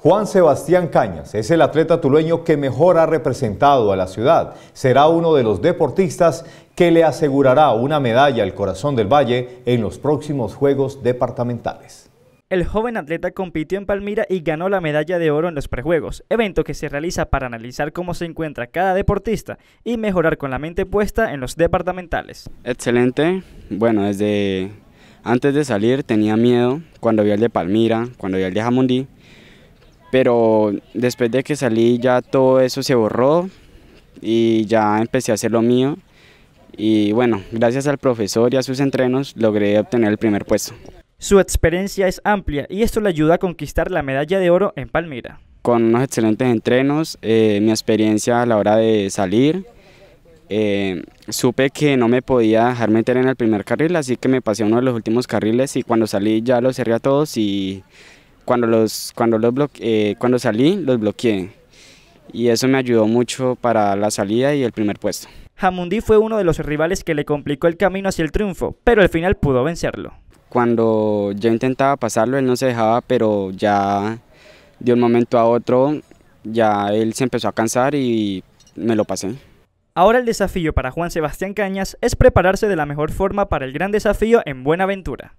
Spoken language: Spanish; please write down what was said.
Juan Sebastián Cañas es el atleta tuleño que mejor ha representado a la ciudad. Será uno de los deportistas que le asegurará una medalla al corazón del Valle en los próximos Juegos Departamentales. El joven atleta compitió en Palmira y ganó la medalla de oro en los prejuegos, evento que se realiza para analizar cómo se encuentra cada deportista y mejorar con la mente puesta en los departamentales. Excelente, bueno, desde antes de salir tenía miedo cuando vi el de Palmira, cuando vi el de Jamundí, pero después de que salí ya todo eso se borró y ya empecé a hacer lo mío y bueno, gracias al profesor y a sus entrenos logré obtener el primer puesto. Su experiencia es amplia y esto le ayuda a conquistar la medalla de oro en Palmira. Con unos excelentes entrenos, eh, mi experiencia a la hora de salir, eh, supe que no me podía dejar meter en el primer carril, así que me pasé a uno de los últimos carriles y cuando salí ya lo cerré a todos y cuando, los, cuando, los eh, cuando salí los bloqueé y eso me ayudó mucho para la salida y el primer puesto. Jamundí fue uno de los rivales que le complicó el camino hacia el triunfo, pero al final pudo vencerlo. Cuando yo intentaba pasarlo, él no se dejaba, pero ya de un momento a otro, ya él se empezó a cansar y me lo pasé. Ahora el desafío para Juan Sebastián Cañas es prepararse de la mejor forma para el gran desafío en Buenaventura.